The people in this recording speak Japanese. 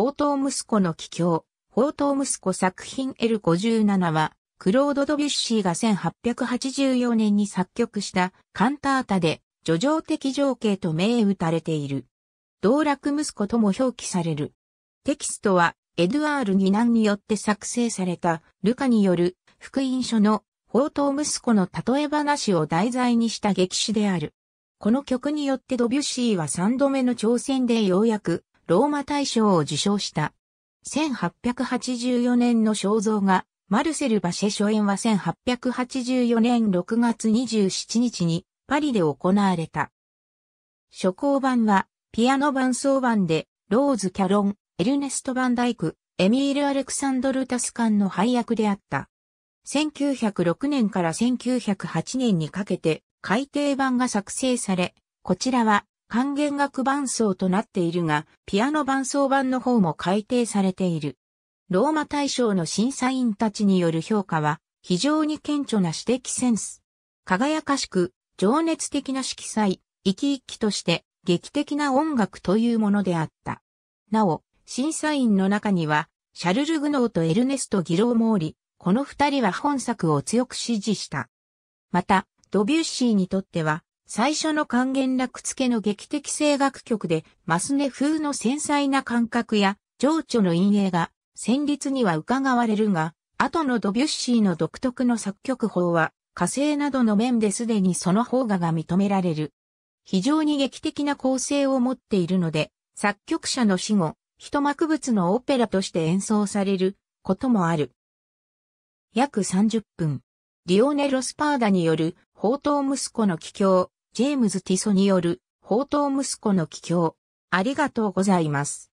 宝刀息子の帰郷、宝刀息子作品 L57 は、クロード・ドビュッシーが1884年に作曲したカンタータで、叙情的情景と銘打たれている。道楽息子とも表記される。テキストは、エドワール・ギナンによって作成された、ルカによる、福音書の、宝刀息子の例え話を題材にした劇詞である。この曲によってドビュッシーは3度目の挑戦でようやく、ローマ大賞を受賞した。1884年の肖像画、マルセル・バシェ初演は1884年6月27日にパリで行われた。初行版はピアノ伴奏版でローズ・キャロン、エルネスト・バンダイク、エミール・アレクサンドル・タスカンの配役であった。1906年から1908年にかけて改訂版が作成され、こちらは管弦楽伴奏となっているが、ピアノ伴奏版の方も改訂されている。ローマ大賞の審査員たちによる評価は、非常に顕著な指摘センス。輝かしく、情熱的な色彩、生き生きとして、劇的な音楽というものであった。なお、審査員の中には、シャルル・グノーとエルネスト・ギロー・モーリ、この二人は本作を強く支持した。また、ドビュッシーにとっては、最初の還元楽付の劇的声楽曲で、マスネ風の繊細な感覚や、情緒の陰影が、旋律には伺われるが、後のドビュッシーの独特の作曲法は、火星などの面ですでにその方がが認められる。非常に劇的な構成を持っているので、作曲者の死後、一幕物のオペラとして演奏されることもある。約30分。リオネ・ロスパーダによる、宝刀息子の帰郷、ジェームズ・ティソによる、宝刀息子の帰郷。ありがとうございます。